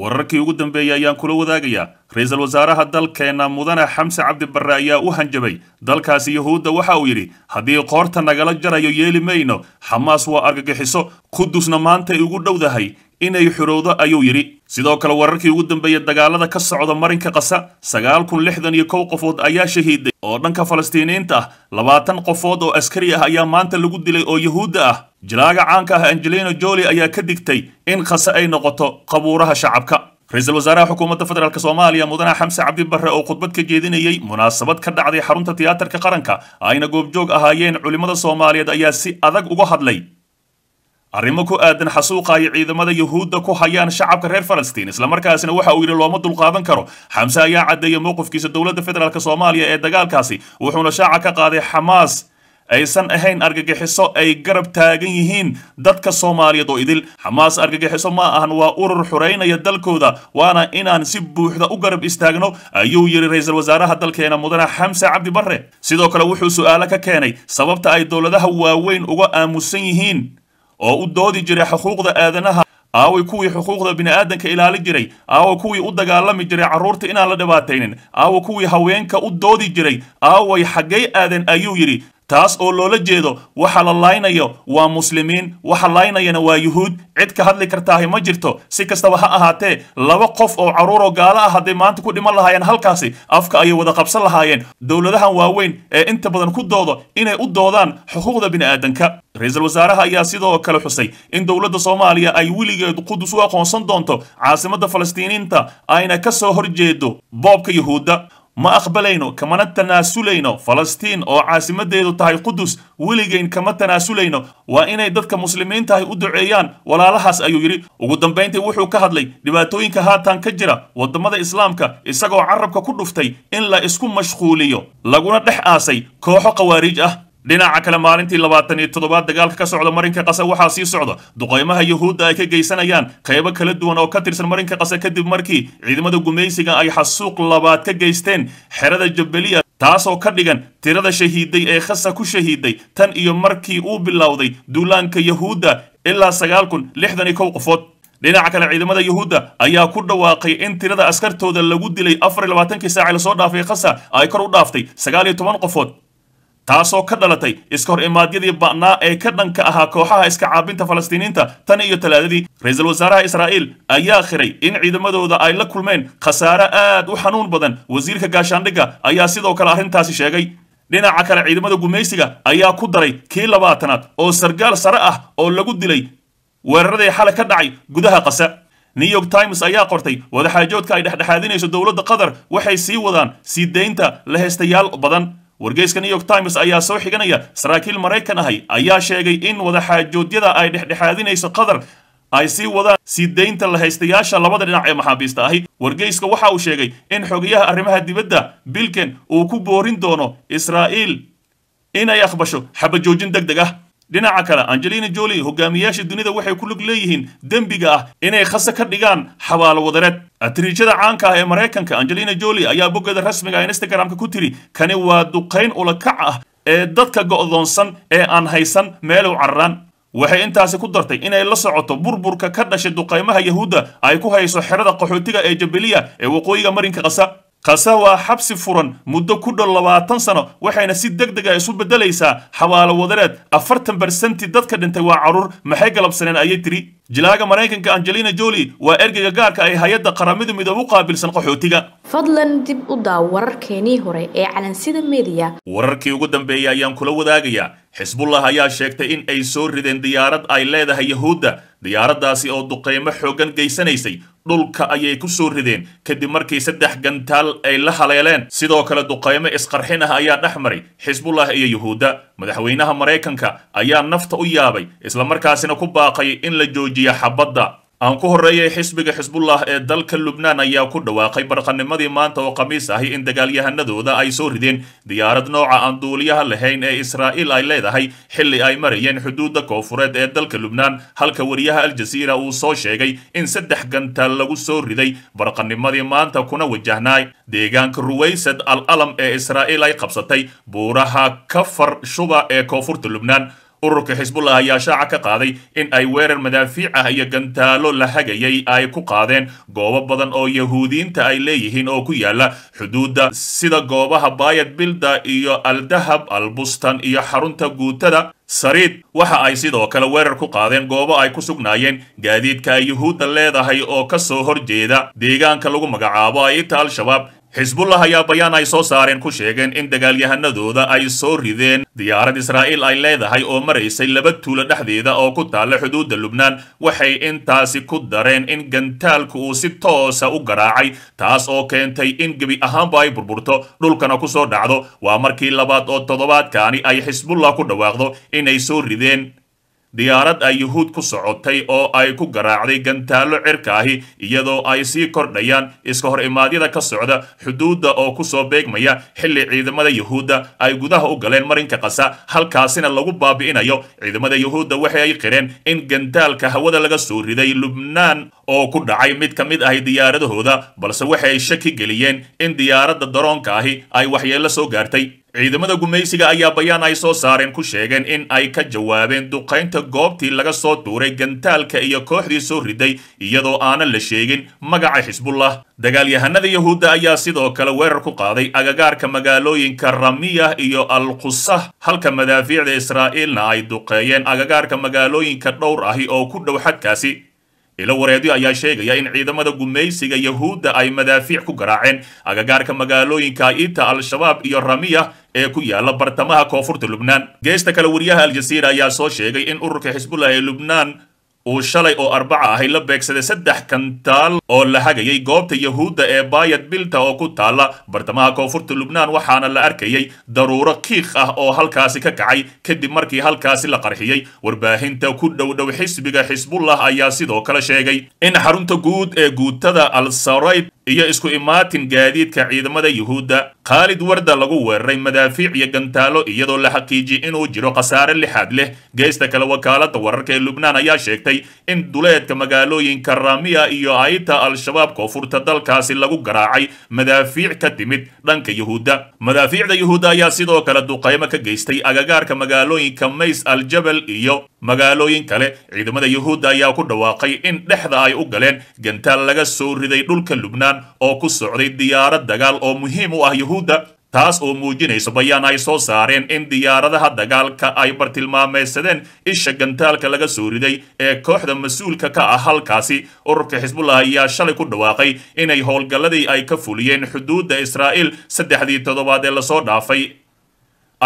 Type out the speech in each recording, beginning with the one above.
wararkii ugu dambeeyey ayaan kula wadaagayaa ra-iisul wasaaraha dalkeenna mudane xamse cabdibarre ayaa u hanjabay dalkaasi yuhuudda waxa uu yidhi haddii qoorta nagala jarayo yeeli mayno xamaas waa argagixiso kudusna maantay ugu dhow dahay inay xorowdo ayuu yidhi sidoo kale wararkii ugu dambeeyey dagaalada ka socda marinka kasa sagaal kun lixdan iyo kow qofood ayaa shahiiday oo dhanka falastiiniinta ah labaatan qofood oo askari ah ayaa maanta lagu dilay oo yahuudda ah jilaaga caanka ah angelina joli ayaa ka digtay in khase ay noqoto qabuuraha shacabka ra-iisul wasaaraha xukuumadda federaalk soomaaliya mudane xamse cabdi barre oo khudbad ka jeedinayey munaasabad ka dhacday xarunta tiyaatarka qaranka ayna goobjoog ahaayeen culimmada soomaaliyeed ayaa si adag uga hadlay arrimo ku aadan xasuuqa ay ciidamada yuhuudda ku hayaan shacabka reer falastiin islamarkaasina waxa uu yidhi looma dulqaadan karo xamse ayaa caddeeyay mowqifkiisa dowladda federaalk soomaaliya ee dagaalkaasi wuxuuna shaaca ka qaaday xamaas aysan ahayn argagixiso ay garab taagan yihiin dadka soomaaliyeed oo idil xamaas argagixiso ma ahan waa urur xoraynaya dalkooda waana inaan si buuxda u garab istaagno ayuu yidhi ra-iisul wasaaraha dalkeena mudane xamse cabdi barre sidoo kale wuxuu su'aalo ka keenay sababta ay dowladaha waaweyn uga aamusan yihiin oo u doodi jiray xuquuqda aadanaha aaway kuwii xuquuqda bini'aadanka ilaali jiray aaway kuwii u dagaalami jiray carruurta inaan la dhibaataynin aaway kuwii haweenka u doodi jiray aaway xaggay aadan ayuu yidhi taas oo loola jeedo waxa la laynayo waa muslimiin waxa laynayana waa yuhuud cid ka hadli kartaahi ma jirto si kastaba ha ahaatee laba qof oo oo gaalo ah hadday maanta ku dhiman lahaayeen halkaasi afka ayay wada qabsan lahaayeen dowladahan waaweyn ee inta badan ku doodo inay u doodaan xuquuqda bini'aadanka ra-iisul wasaaraha ayaa sidoo kale xusay in dowladda soomaaliya ay weligeed qudus u aqoonsan doonto caasimadda falastiiniinta ayna ka soo horjeedo boobka yuhuudda ma aqbalayno kamana tanaasulayno falastiin oo caasimadeedu tahay qudus weligeyn kama tanaasulayno waa inay dadka muslimiintahay u duceeyaan walaalahaas ayuu yidhi ugu dambayntii wuxuu ka hadlay dhibaatooyinka haatan ka jira waddamada islaamka isagoo carabka ku dhuftay in la isku mashquuliyo laguna dhex aasay kooxo khawaariij ah dhinaca kale maalintii labaatan iyo toddobaad dagaalka ka socda marinka qase waxaa sii socda duqaymaha yuhuudda ay ka geysanayaan qaybo kala duwan oo ka tirsan marinka qase kadib markii ciidamada gumaysiga ay xasuuq labaad ka geysteen xerada jabeliya taasoo ka dhigan tirada shahiiday ee khasa ku shahiiday tan iyo markii uu bilowday duulaanka yuhuudda ilaa sagaal kun lixdan iyo kow qofood dhinaca kale ciidamada yuhuudda ayaa ku dhawaaqay in tirada askartooda lagu dilay afar iyo labaatanki saaci lasoo dhaafay khasa ay kor u dhaaftay sagaal iyo toban qofood taasoo ka dhalatay iskahor imaadyadii ba'naa ee ka dhanka ahaa kooxaha iska caabinta falastiiniinta tan iyo talaadadii ra-iisul wasaaraha israa'iil ayaa khiray in ciidamadooda ay la kulmeen khasaare aad u xanuun badan wasiirka gaashaandhigga ayaa sidoo kale arrintaasi sheegay dhinaca kale ciidamada gumaysiga ayaa ku daray kii labaatanaad oo sargaal sare ah oo lagu dilay weeraradii xalay ka dhacay gudaha qasa new york times ayaa qortay wadaxaajoodka ay dhexdhexaadinayso dowladda qatar waxay sii wadaan sii deynta laheystayaal badan wargeyska new york times ayaa soo xiganaya saraakiil maraykan ahay ayaa sheegay in wadaxaajoodyada ay dhexdhexaadinayso qatar ay sii wadaan siidaynta la haystayaasha labada dhinac ee maxaabiista ahi wargeyska waxa uu sheegay in xogayaha arrimaha dibadda bilken uu ku boorin doono israa'iil inay aqbasho xabajoojin deg deg ah dhinaca kale angelina joli hogaamiyyaasha dunida waxay ku lug leeyihiin dembiga ah inay khase ka dhigaan xabaalo wadareed atriijada caanka ah ee maraykanka angelina jolie ayaa boggeeda rasmiga ah instagram-ka ku tiri kani waa duqayn ulakac ah ee dadka go'doonsan ee aan haysan meelu cararaan waxay intaasi ku dartay inay la socoto burburka ka dhashay duqaymaha yahuudda ay ku hayso xerada qaxootiga ee jabeliya ee waqooyiga marinka qasa khase waa xabsi furan muddo ku dhow labaatan sano waxayna si deg dega ah isu beddelaysaa xawaalo wadareed afartan barsentii dadka dhintay waa carruur maxay galabsaneen ayay tidhi jilaaga maraykanka angelina joli waa ergeyga gaarka ay ah hay-adda qaramada midoob u qaabilsan qaxootiga fadlan dib u daaw wararkeenii hore ee calansida mediya wararkii ugu dambeeyey ayaan kula wadaagayaa xisbullah ayaa sheegtay in ay soo rideen diyaarad ay leedahay yahuudda diyaaraddaasi oo duqaymo xooggan gaysanaysay dhulka ayay ku soo rideen kadib markii saddex gantaal ay la haleeleen sidoo kale duqaymo isqarxin ah ayaa dhex maray xisbullah iyo yuhuudda madaxweynaha maraykanka ayaa nafta u yaabay isla markaasina ku baaqay in la joojiyo xabadda aan ku horreeyay xisbiga xisbullah ee dalka lubnaan ayaa ku dhawaaqay barqanimadii maanta oo khamiis ahi in dagaalyahanadooda ay soo rideen diyaarad nooca aan duuliyaha lahayn ee israa'iil ay leedahay xilli ay marayeen xuduudda koonfureed ee dalka lubnaan halka wariyaha aljaziira uu soo sheegay in saddex gantaal lagu soo riday barqanimadii maanta kuna wajahnaa deegaanka ruwaysad al alam ee israa'iil ay qabsatay buuraha kafar shuba ee koonfurta lubnaan ururka xisbullah ayaa shaaca ka qaaday in ay weerar madaafiic ah iyo gantaalo la hagayay ay ku qaadeen goobo badan oo yahuudiyiinta ay leeyihiin oo ku yaala xuduudda sida goobaha baayad bilda iyo aldahab albustan iyo xarunta guutada sariid waxa ay sidoo kale weerar ku qaadeen goobo ay ku sugnaayeen gaadiidka ay yuhuudda leedahay oo ka soo horjeeda deegaanka lagu magacaabo aita al-shabaab xisbullah ayaa bayaan ay soo saareen ku sheegeen in dagaalyahanadooda ay soo rideen diyaarad israa'iil ay leedahay oo maraysay laba tuulo dhexdeeda oo ku taalla xuduudda lubnaan waxay intaasi ku dareen in gantaalku uu si toosa u garaacay taas oo keentay in gebi ahaanba ay burburto dhulkana ku soo dhacdo waa markii labaad oo toddobaadkaani ay xisbullah ku dhawaaqdo inay soo rideen diyaarad ay yuhuud ku socotay oo ay ku garaacday gantaallo cirka ahi iyadoo ay sii kordhayaan iska hor imaadyada ka socda xuduudda oo ku soo beegmaya xilli ciidamada yuhuudda ay gudaha u galeen marinka qasa halkaasina lagu baabi'inayo ciidamada yuhuudda waxay ay qireen in gantaalka hawada laga soo riday lubnaan oo ku dhacay mid ka mid ahi diyaaradahooda balse waxay shaki geliyeen in diyaaradda daroonka ahi ay waxyeello soo gaartay ciidamada gumaysiga ayaa bayaan ay soo saareen ku sheegeen in ay ka jawaabeen duqaynta goobtii laga soo tuuray gantaalka iyo kooxdii soo riday iyadoo aanan la sheegin magaca xisbullah dagaalyahanada yahuudda ayaa sidoo kale weerar ku qaaday agagaarka magaalooyinka ramiyah iyo alqusah halka madaafiicda israa'iilna ay duqeeyeen agagaarka magaalooyinka dhowr ahi oo ku dhow xadkaasi ilo wareedyo ayaa sheegaya in ciidamada gumaysiga yahuudda ay madaafiic ku garaaceen agagaarka magaalooyinka ita al-shabaab iyo ramiya ee ku yaala bartamaha koonfurta lubnaan geesta kale wariyaha al-jaziira ayaa soo sheegay in ururka xisbullah ee lubnaan uu shalay oo arbaca ahay la beegsaday saddex kantaal oo la hagayay goobta yahuudda ee baayad bilta oo ku taalla bartamaha koonfurta lubnaan waxaana la arkayay daruuro kiiq ah oo halkaasi ka kacay kadib markii halkaasi la qarxiyey warbaahinta ku dhowdhow xisbiga xisbullah ayaa sidoo kale sheegay in xarunta guud ee guutada al sarayd iyo isku imaatin gaadiidka ciidamada yuhuudda khaalid warda lagu weeraray madaafiic iyo gantaalo iyadoo la xaqiijiyey inuu jiro khasaare lixaad leh geesta kale wakaalada wararka ee lubnaan ayaa sheegtay in duleedka magaalooyinka raamiya iyo ayta al-shabaab koonfurta dalkaasi lagu garaacay madaafiic ka timid dhanka yuhuudda madaafiicda yuhuudda ayaa sidoo kale duqaymo ka geystay agagaarka magaalooyinka mays aljabal iyo magaalooyin kale ciidamada yuhuudda ayaa ku dhawaaqay in dhexda ay u galeen gantaal laga soo riday dhulka lubnaan oo ku socday diyaarad dagaal oo muhiim u ah yuhuudda taas oo muujinayso bayaan ay soo saareen in diyaaradaha dagaalka ay bartilmaameysadeen isha gantaalka laga soo riday ee kooxda mas-uulka ka ah halkaasi ururka xisbullah ayaa shalay ku dhawaaqay inay howlgalladii ay ka fuliyeen xuduudda israa'iil saddexdii toddobaad ee lasoo dhaafay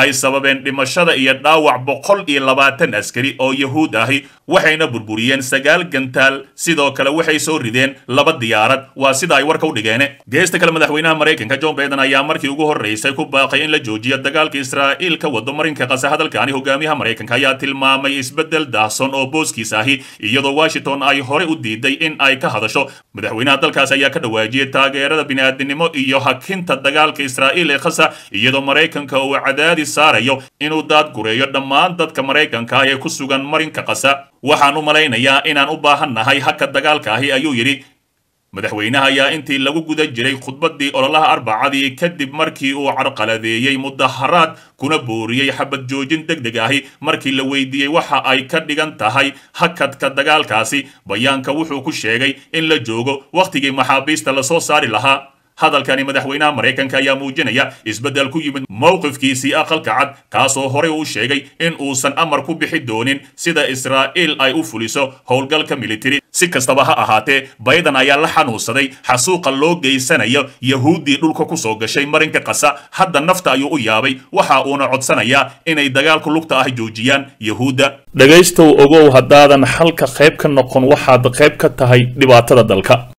ay sababeen dhimashada iyo dhaawac boqol iyo labaatan askari oo yahuud ahi waxayna burburiyeen sagaal gantaal sidoo kale waxay soo rideen laba diyaarad waa sida ay warka u dhigeene geesta kale madaxweynaha maraykanka john baiden ayaa markii ugu horreysay ku baaqay in la joojiyo dagaalka israa'iil ka wado marinka qasa hadalkani hogaamiyaha maraykanka ayaa tilmaamay isbeddel daahson oo booskiis ahi iyadoo washington ay hore u diiday in ay ka hadasho madaxweynaha dalkaas ayaa ka dhawaajiyey taageerada bini'aadinimo iyo hakinta dagaalka israa'iil ee khasa iyadoo maraykanka uu cadaadi saarayo inuu daadgureeyo dhammaan dadka maraykanka ah ee ku sugan marinka qasa waxaan u malaynayaa inaan u baahannahay haka dagaalka ahi ayuu yidhi madaxweynaha ayaa intii lagu guda jiray khudbaddii ololaha arbacadii kadib markii uu carqaladeeyey mudaharaad kuna booriyey xabad joojin deg deg ahi markii la weydiiyey waxa ay ka dhigan tahay hakadka dagaalkaasi bayaanka wuxuu ku sheegay in la joogo wakhtigii maxaabiista lasoo saari lahaa hadalkani madaxweynaha maraykanka ayaa muujinaya isbeddel ku yimid mowqifkiisii aqalka cad kaasoo horey uu sheegay in uusan amar ku bixi doonin sida israa'iil ay u fuliso howlgalka militari si kastaba ha ahaatee baydan ayaa la xanuunsaday xasuuqa loo geysanayo yahuuddii dhulka ku soo gashay marinka qasa hadda nafta ayuu u yaabay waxa uuna codsanayaa inay dagaalka lugta ah joojiyaan yahuudda dhegaystow ogow haddaadan xalka qayb ka noqon waxaad qayb ka tahay dhibaatada dalka